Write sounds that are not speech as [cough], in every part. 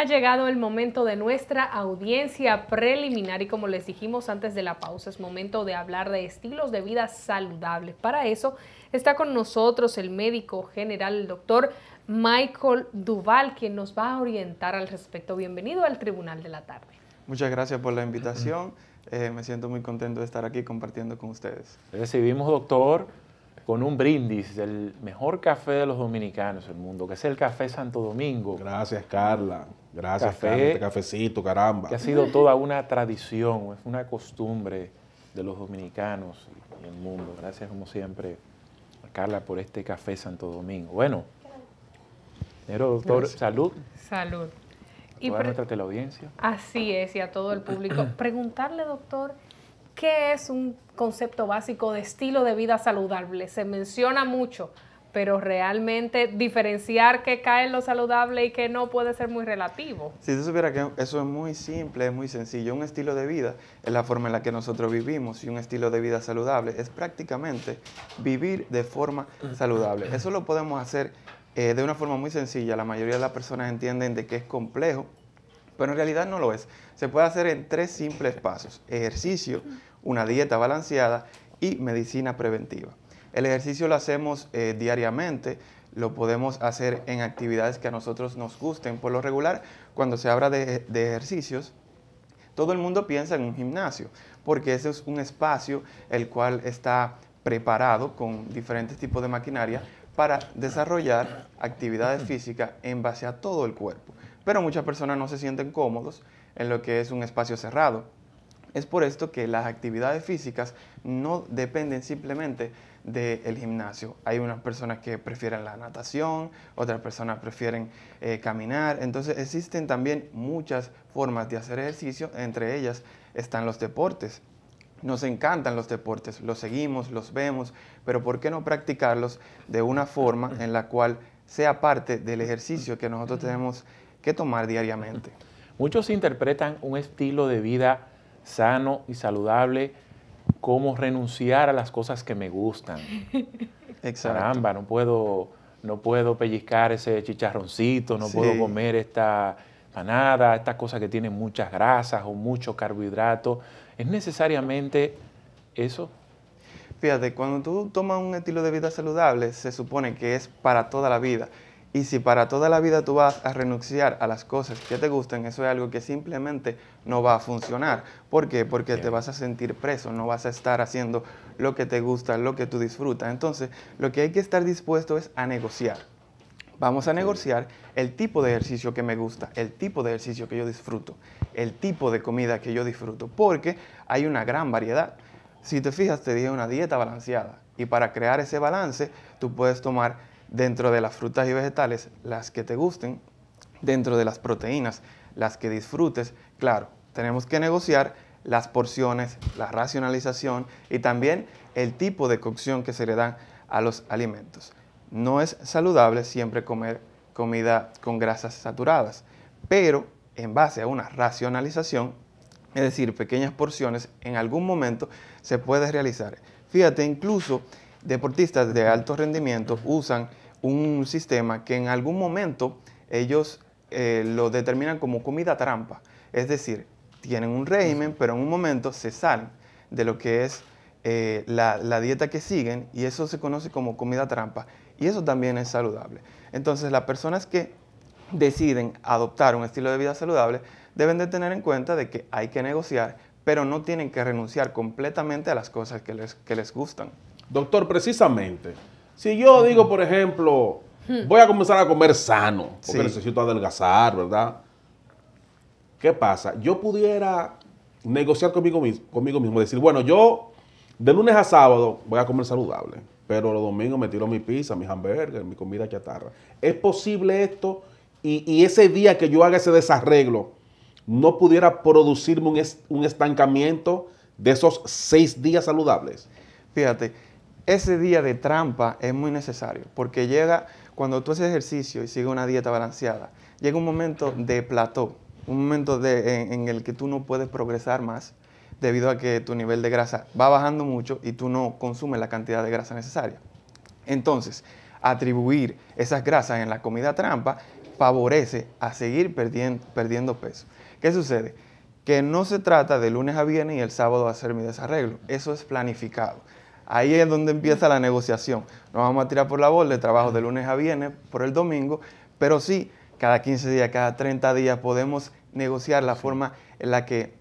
ha llegado el momento de nuestra audiencia preliminar y como les dijimos antes de la pausa, es momento de hablar de estilos de vida saludables. Para eso está con nosotros el médico general, el doctor Michael Duval, quien nos va a orientar al respecto. Bienvenido al Tribunal de la Tarde. Muchas gracias por la invitación. Eh, me siento muy contento de estar aquí compartiendo con ustedes. Recibimos, doctor, con un brindis del mejor café de los dominicanos del mundo, que es el Café Santo Domingo. Gracias, Carla. Gracias, café, Este cafecito, caramba. Que ha sido toda una tradición, es una costumbre de los dominicanos y el mundo. Gracias, como siempre, Carla por este Café Santo Domingo. Bueno, pero doctor, salud. Salud. A toda y la audiencia. Así es, y a todo el público. [clears throat] Preguntarle, doctor, ¿Qué es un concepto básico de estilo de vida saludable? Se menciona mucho, pero realmente diferenciar qué cae en lo saludable y qué no puede ser muy relativo. Si tú supieras que eso es muy simple, es muy sencillo, un estilo de vida es la forma en la que nosotros vivimos y un estilo de vida saludable es prácticamente vivir de forma saludable. Eso lo podemos hacer eh, de una forma muy sencilla. La mayoría de las personas entienden de que es complejo pero en realidad no lo es. Se puede hacer en tres simples pasos. Ejercicio, una dieta balanceada y medicina preventiva. El ejercicio lo hacemos eh, diariamente, lo podemos hacer en actividades que a nosotros nos gusten. Por lo regular, cuando se habla de ejercicios, todo el mundo piensa en un gimnasio, porque ese es un espacio el cual está preparado con diferentes tipos de maquinaria para desarrollar actividades físicas en base a todo el cuerpo pero muchas personas no se sienten cómodos en lo que es un espacio cerrado. Es por esto que las actividades físicas no dependen simplemente del gimnasio. Hay unas personas que prefieren la natación, otras personas prefieren eh, caminar. Entonces existen también muchas formas de hacer ejercicio, entre ellas están los deportes. Nos encantan los deportes, los seguimos, los vemos, pero ¿por qué no practicarlos de una forma en la cual sea parte del ejercicio que nosotros tenemos que tomar diariamente. [laughs] Muchos interpretan un estilo de vida sano y saludable como renunciar a las cosas que me gustan. [laughs] Exacto. Caramba, no puedo, no puedo pellizcar ese chicharroncito, no puedo comer esta panada, esta cosa que tiene muchas grasas o mucho carbohidrato. ¿Es necesariamente eso? Fíjate, cuando tú tomas un estilo de vida saludable, se supone que es para toda la vida. Y si para toda la vida tú vas a renunciar a las cosas que te gustan, eso es algo que simplemente no va a funcionar. ¿Por qué? Porque te vas a sentir preso, no vas a estar haciendo lo que te gusta, lo que tú disfrutas. Entonces, lo que hay que estar dispuesto es a negociar. Vamos a negociar el tipo de ejercicio que me gusta, el tipo de ejercicio que yo disfruto, el tipo de comida que yo disfruto, porque hay una gran variedad. Si te fijas, te dije una dieta balanceada. Y para crear ese balance, tú puedes tomar dentro de las frutas y vegetales las que te gusten, dentro de las proteínas las que disfrutes. Claro, tenemos que negociar las porciones, la racionalización y también el tipo de cocción que se le dan a los alimentos. No es saludable siempre comer comida con grasas saturadas, pero en base a una racionalización, es decir, pequeñas porciones, en algún momento se puede realizar. Fíjate, incluso deportistas de alto rendimiento usan un sistema que en algún momento ellos eh, lo determinan como comida trampa. Es decir, tienen un régimen, pero en un momento se salen de lo que es eh, la, dieta que siguen y eso se conoce como comida trampa. Y eso también es saludable. Entonces, las personas que deciden adoptar un estilo de vida saludable deben de tener en cuenta de que hay que negociar, pero no tienen que renunciar completamente a las cosas que les gustan. Doctor, precisamente, si yo digo, por ejemplo, hmm. voy a comenzar a comer sano, porque necesito adelgazar, ¿verdad? ¿Qué pasa? Yo pudiera negociar conmigo, mismo, decir, bueno, yo de lunes a sábado voy a comer saludable, pero los domingos me tiro mi pizza, mi hamburguesas, mi comida chatarra. ¿Es posible esto? Y, ese día que yo haga ese desarreglo, no pudiera producirme un, un estancamiento de esos seis días saludables. Fíjate, ese día de trampa es muy necesario, porque llega, cuando tú haces ejercicio y sigues una dieta balanceada, llega un momento de plató, un momento en, el que tú no puedes progresar más debido a que tu nivel de grasa va bajando mucho y tú no consumes la cantidad de grasa necesaria. Entonces, atribuir esas grasas en la comida trampa favorece a seguir perdiendo peso. ¿Qué sucede? Que no se trata de lunes a viernes y el sábado hacer mi desarreglo. Eso es planificado. Ahí es donde empieza la negociación. Nos vamos a tirar por la borda de trabajo de lunes a viernes, por el domingo, pero sí, cada 15 días, cada 30 días podemos negociar la forma en la que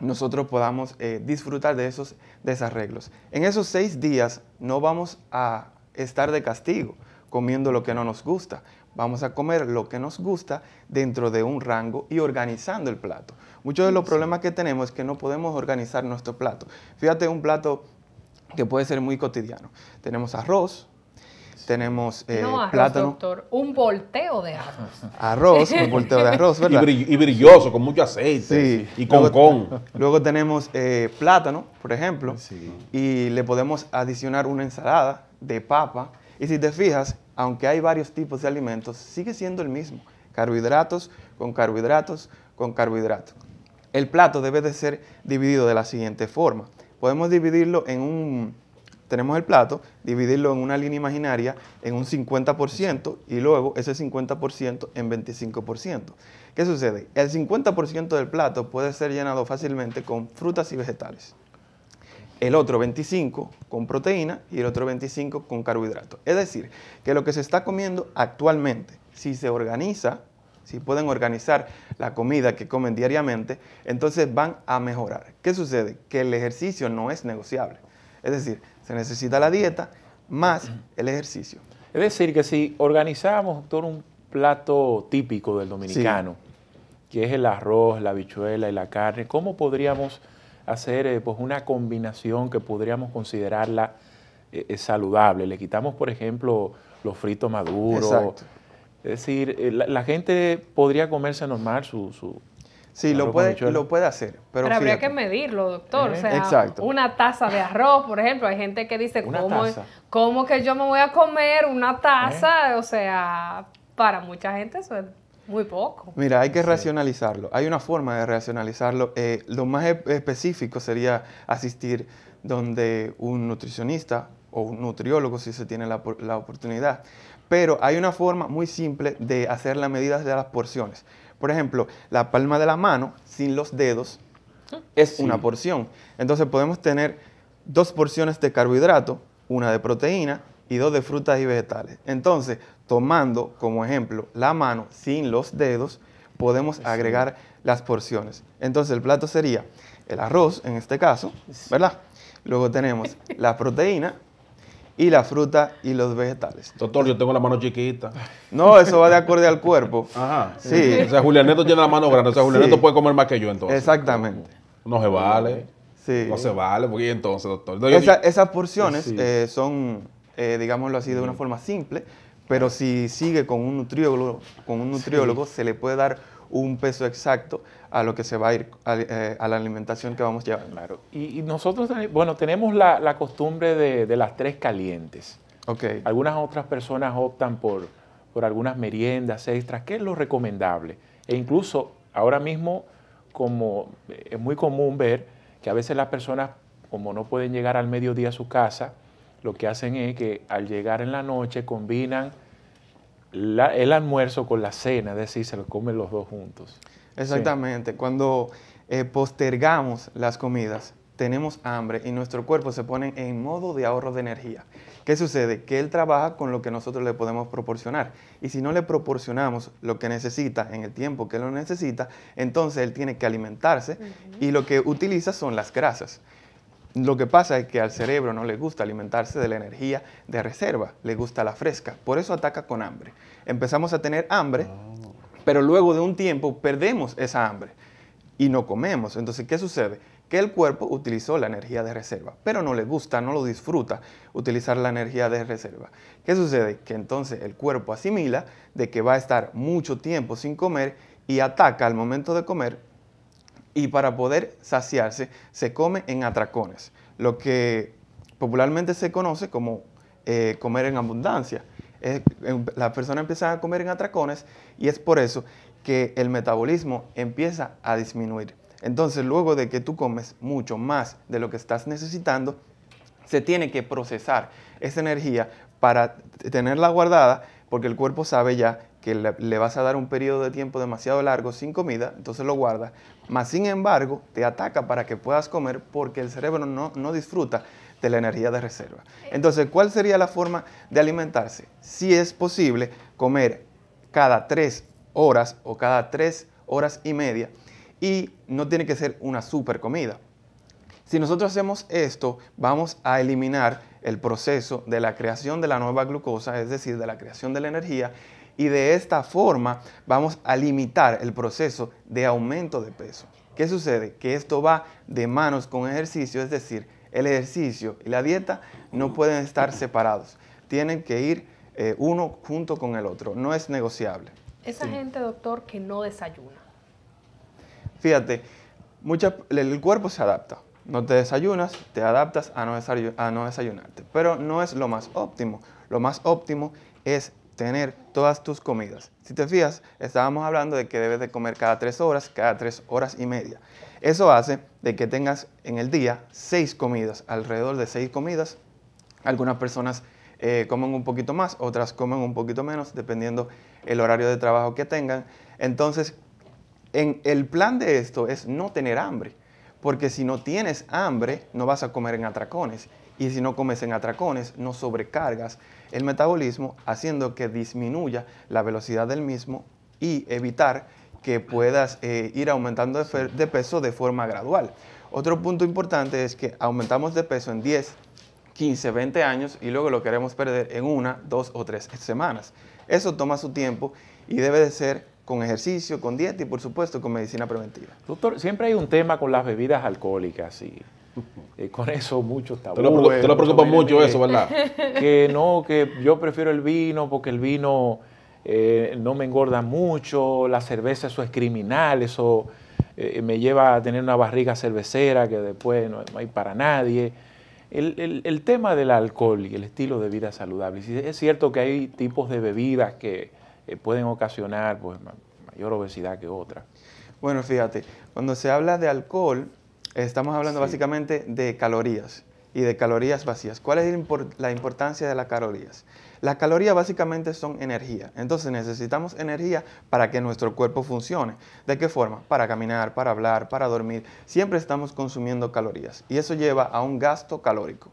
nosotros podamos eh, disfrutar de esos desarreglos. En esos seis días no vamos a estar de castigo comiendo lo que no nos gusta. Vamos a comer lo que nos gusta dentro de un rango y organizando el plato. Muchos de los problemas que tenemos es que no podemos organizar nuestro plato. Fíjate, un plato que puede ser muy cotidiano. Tenemos arroz, tenemos no, eh, arroz, Doctor, un volteo de arroz. [laughs] Arroz, un volteo de arroz, ¿verdad? Y, brilloso, con mucho aceite y con con. Luego tenemos eh, plátano, por ejemplo, y le podemos adicionar una ensalada de papa. Y si te fijas, aunque hay varios tipos de alimentos, sigue siendo el mismo. Carbohidratos con carbohidratos con carbohidratos. El plato debe de ser dividido de la siguiente forma podemos dividirlo en un, tenemos el plato, dividirlo en una línea imaginaria en un 50% y luego ese 50% en 25%. ¿Qué sucede? El 50% del plato puede ser llenado fácilmente con frutas y vegetales. El otro 25 con proteína y el otro 25 con carbohidratos. Es decir, que lo que se está comiendo actualmente, si se organiza si pueden organizar la comida que comen diariamente, entonces van a mejorar. ¿Qué sucede? Que el ejercicio no es negociable. Es decir, se necesita la dieta más el ejercicio. Es decir, que si organizamos, todo un plato típico del dominicano, que es el arroz, la bichuela y la carne, ¿cómo podríamos hacer eh, pues una combinación que podríamos considerarla eh, eh, saludable? Le quitamos, por ejemplo, los fritos maduros, es decir, eh, la, gente podría comerse normal su... su sí, lo puede, lo puede hacer. Pero, habría que medirlo, doctor. O eh, sea, Exacto. una taza de arroz, por ejemplo. Hay gente que dice, ¿cómo, ¿cómo, que yo me voy a comer una taza? Eh. O sea, para mucha gente eso es muy poco. Mira, hay que racionalizarlo. Hay una forma de racionalizarlo. lo más e, específico sería asistir donde un nutricionista o un nutriólogo, si se tiene la, la oportunidad. Pero hay una forma muy simple de hacer las medidas de las porciones. Por ejemplo, la palma de la mano sin los dedos es una porción. Entonces podemos tener dos porciones de carbohidrato, una de proteína y dos de frutas y vegetales. Entonces, tomando como ejemplo la mano sin los dedos, podemos agregar las porciones. Entonces el plato sería el arroz, en este caso, ¿verdad? Luego tenemos la proteína, y la fruta y los vegetales. Doctor, yo tengo la mano chiquita. No, eso va de acorde al cuerpo. [laughs] Ajá. Sí. O sea, Julianeto tiene la mano grande. O sea, Julianeto Neto puede comer más que yo entonces. Exactamente. No se vale. Sí. No se vale, porque entonces, doctor. Esas porciones eh, son, eh, digámoslo así, de una mm. forma simple, pero si sigue con un nutriólogo, con un nutriólogo se le puede dar un peso exacto a lo que se va a ir, a, eh, la alimentación que vamos a llevar. Y, nosotros, bueno, tenemos la, costumbre de, las tres calientes. Okay. Algunas otras personas optan por, por algunas meriendas extras, que es lo recomendable. E incluso ahora mismo, como eh, es muy común ver que a veces las personas, como no pueden llegar al mediodía a su casa, lo que hacen es que al llegar en la noche combinan el almuerzo con la cena, es decir, se lo comen los dos juntos. Exactamente, cuando eh, postergamos las comidas, tenemos hambre y nuestro cuerpo se pone en modo de ahorro de energía. ¿Qué sucede? Que él trabaja con lo que nosotros le podemos proporcionar. Y si no le proporcionamos lo que necesita en el tiempo que lo necesita, entonces él tiene que alimentarse y lo que utiliza son las grasas. Lo que pasa es que al cerebro no le gusta alimentarse de la energía de reserva, le gusta la fresca, por eso ataca con hambre. Empezamos a tener hambre, ah. pero luego de un tiempo perdemos esa hambre y no comemos. Entonces, ¿qué sucede? Que el cuerpo utilizó la energía de reserva, pero no le gusta, no lo disfruta utilizar la energía de reserva. ¿Qué sucede? Que entonces el cuerpo asimila de que va a estar mucho tiempo sin comer y ataca al momento de comer y para poder saciarse se come en atracones, lo que popularmente se conoce como eh, comer en abundancia. Eh, la las personas empiezan a comer en atracones y es por eso que el metabolismo empieza a disminuir. Entonces, luego de que tú comes mucho más de lo que estás necesitando, se tiene que procesar esa energía para tenerla guardada porque el cuerpo sabe ya le, vas a dar un periodo de tiempo demasiado largo sin comida, entonces lo guarda mas sin embargo te ataca para que puedas comer porque el cerebro no, no disfruta de la energía de reserva. Entonces, ¿cuál sería la forma de alimentarse? Si es posible comer cada tres horas o cada tres horas y media y no tiene que ser una super comida. Si nosotros hacemos esto, vamos a eliminar el proceso de la creación de la nueva glucosa, es decir, de la creación de la energía, y de esta forma vamos a limitar el proceso de aumento de peso. ¿Qué sucede? Que esto va de manos con ejercicio, es decir, el ejercicio y la dieta no pueden estar separados, tienen que ir eh, uno junto con el otro, no es negociable. Esa gente, doctor, que no desayuna. Fíjate, el cuerpo se adapta. No te desayunas, te adaptas a no, a no desayunarte. Pero no es lo más óptimo. Lo más óptimo es tener todas tus comidas. Si te fías, estábamos hablando de que debes de comer cada tres horas, cada tres horas y media. Eso hace de que tengas en el día seis comidas, alrededor de seis comidas. Algunas personas eh, comen un poquito más, otras comen un poquito menos, dependiendo el horario de trabajo que tengan. Entonces, el plan de esto es no tener hambre, porque si no tienes hambre, no vas a comer en atracones y si no comes en atracones, no sobrecargas el metabolismo, haciendo que disminuya la velocidad del mismo y evitar que puedas eh, ir aumentando de, peso de forma gradual. Otro punto importante es que aumentamos de peso en 10, 15, 20 años y luego lo queremos perder en una, dos o tres semanas. Eso toma su tiempo y debe de ser con ejercicio, con dieta y por supuesto con medicina preventiva. Doctor, siempre hay un tema con las bebidas alcohólicas y y eh, con eso mucho Te lo, preocupa, eh, mucho eso, ¿verdad? [laughs] Que no, que yo prefiero el vino porque el vino eh, no me engorda mucho, la cerveza eso es criminal, eso me lleva a tener una barriga cervecera que después no, hay para nadie. El, tema del alcohol y el estilo de vida saludable, es cierto que hay tipos de bebidas que pueden ocasionar pues, mayor obesidad que otras. Bueno, fíjate, cuando se habla de alcohol, Estamos hablando básicamente de calorías y de calorías vacías. ¿Cuál es la importancia de las calorías? Las calorías básicamente son energía. Entonces necesitamos energía para que nuestro cuerpo funcione. ¿De qué forma? Para caminar, para hablar, para dormir. Siempre estamos consumiendo calorías y eso lleva a un gasto calórico.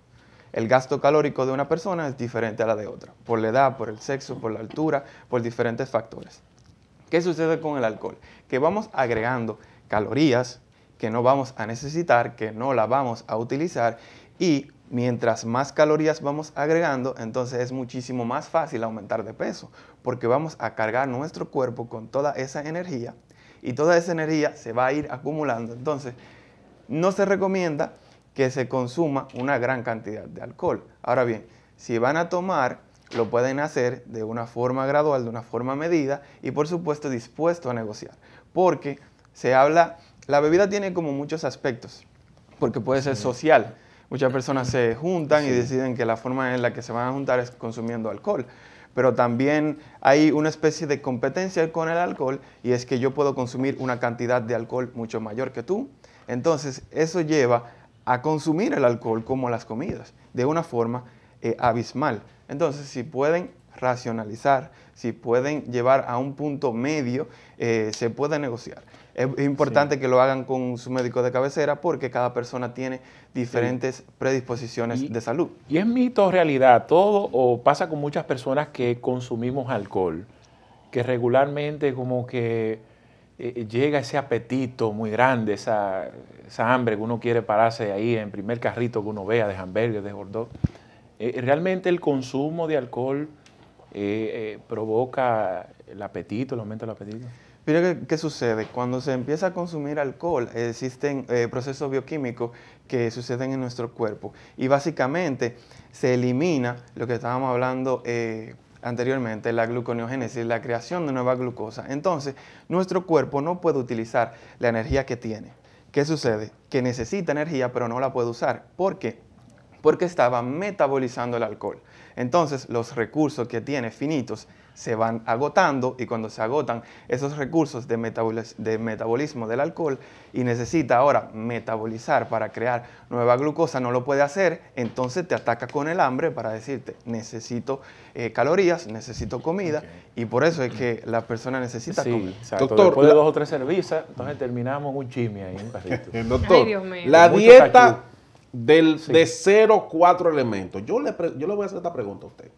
El gasto calórico de una persona es diferente a la de otra, por la edad, por el sexo, por la altura, por diferentes factores. ¿Qué sucede con el alcohol? Que vamos agregando calorías, que no vamos a necesitar, que no la vamos a utilizar y mientras más calorías vamos agregando, entonces es muchísimo más fácil aumentar de peso, porque vamos a cargar nuestro cuerpo con toda esa energía y toda esa energía se va a ir acumulando. Entonces, no se recomienda que se consuma una gran cantidad de alcohol. Ahora bien, si van a tomar, lo pueden hacer de una forma gradual, de una forma medida y por supuesto dispuesto a negociar, porque se habla la bebida tiene como muchos aspectos, porque puede ser social. Muchas personas se juntan y deciden que la forma en la que se van a juntar es consumiendo alcohol. Pero también hay una especie de competencia con el alcohol y es que yo puedo consumir una cantidad de alcohol mucho mayor que tú. Entonces eso lleva a consumir el alcohol como las comidas, de una forma eh, abismal. Entonces si pueden racionalizar, si pueden llevar a un punto medio, eh, se puede negociar. Es importante que lo hagan con su médico de cabecera porque cada persona tiene diferentes predisposiciones de salud. Y es mito realidad, todo o pasa con muchas personas que consumimos alcohol, que regularmente como que eh, eh, llega ese apetito muy grande, esa, hambre que uno quiere pararse ahí en primer carrito que uno vea de hamburgues, de gordo. Eh, realmente el consumo de alcohol provoca el apetito, el aumento del apetito. ¿Pero ¿qué, sucede? Cuando se empieza a consumir alcohol, existen eh, procesos bioquímicos que suceden en nuestro cuerpo y básicamente se elimina lo que estábamos hablando eh, anteriormente, la gluconeogénesis, la creación de nueva glucosa. Entonces, nuestro cuerpo no puede utilizar la energía que tiene. ¿Qué sucede? Que necesita energía, pero no la puede usar. ¿Por qué? Porque estaba metabolizando el alcohol. Entonces, los recursos que tiene finitos se van agotando y cuando se agotan esos recursos de, metabolismo del alcohol y necesita ahora metabolizar para crear nueva glucosa, no lo puede hacer, entonces te ataca con el hambre para decirte necesito eh, calorías, necesito comida y por eso es que la persona necesita sí, Exacto. Doctor, después de dos o tres cervezas, entonces terminamos un chisme ahí. Un [laughs] Doctor, la dieta del, de cero cuatro elementos. Yo le, yo le voy a hacer esta pregunta a usted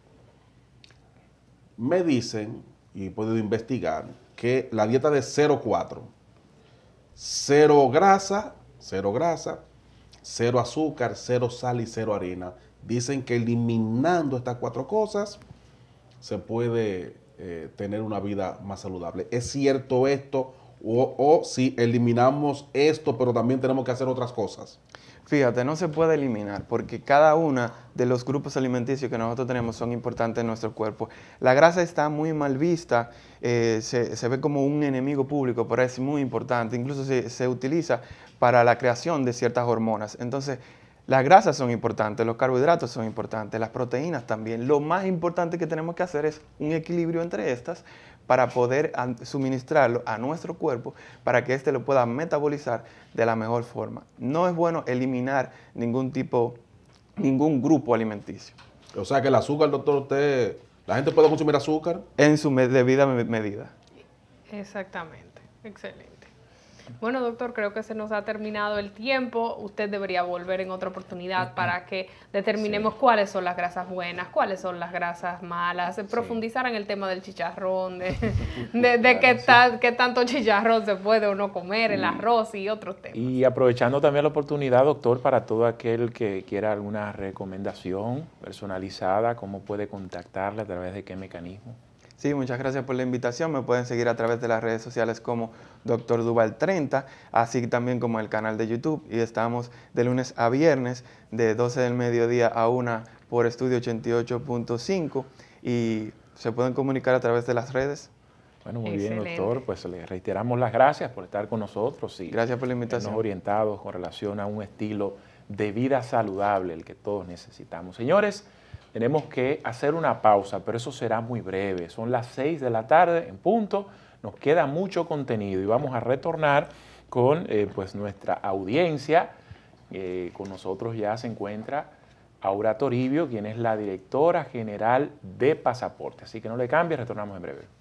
me dicen, y puedo investigar, que la dieta de 0,4, cero grasa, cero grasa, cero azúcar, cero sal y cero harina. Dicen que eliminando estas cuatro cosas se puede eh, tener una vida más saludable. ¿Es cierto esto? o, si eliminamos esto, pero también tenemos que hacer otras cosas? Fíjate, no se puede eliminar porque cada uno de los grupos alimenticios que nosotros tenemos son importantes en nuestro cuerpo. La grasa está muy mal vista, eh, se, ve como un enemigo público, pero es muy importante. Incluso se, se utiliza para la creación de ciertas hormonas. Entonces, las grasas son importantes, los carbohidratos son importantes, las proteínas también. Lo más importante que tenemos que hacer es un equilibrio entre estas para poder suministrarlo a nuestro cuerpo para que éste lo pueda metabolizar de la mejor forma. No es bueno eliminar ningún tipo, ningún grupo alimenticio. O sea que el azúcar, doctor, usted, la gente puede consumir azúcar. En su debida medida. Exactamente, excelente. Bueno, doctor, creo que se nos ha terminado el tiempo. Usted debería volver en otra oportunidad para que determinemos cuáles son las grasas buenas, cuáles son las grasas malas, profundizar en el tema del chicharrón, de, [laughs] de, qué, qué, tanto chicharrón se puede uno no comer, el arroz y otros temas. Y aprovechando también la oportunidad, doctor, para todo aquel que quiera alguna recomendación personalizada, cómo puede contactarle, a través de qué mecanismo. Sí, muchas gracias por la invitación. Me pueden seguir a través de las redes sociales como Doctor Duval 30, así también como el canal de YouTube. Y estamos de lunes a viernes, de 12 del mediodía a 1 por Estudio 88.5. Y se pueden comunicar a través de las redes. Bueno, muy bien, doctor. Pues le reiteramos las gracias por estar con nosotros Sí, gracias por la invitación. orientados con relación a un estilo de vida saludable, el que todos necesitamos. Señores, tenemos que hacer una pausa, pero eso será muy breve. Son las 6 de la tarde en punto, nos queda mucho contenido y vamos a retornar con eh, pues nuestra audiencia. Eh, con nosotros ya se encuentra Aura Toribio, quien es la directora general de Pasaporte. Así que no le cambie, retornamos en breve.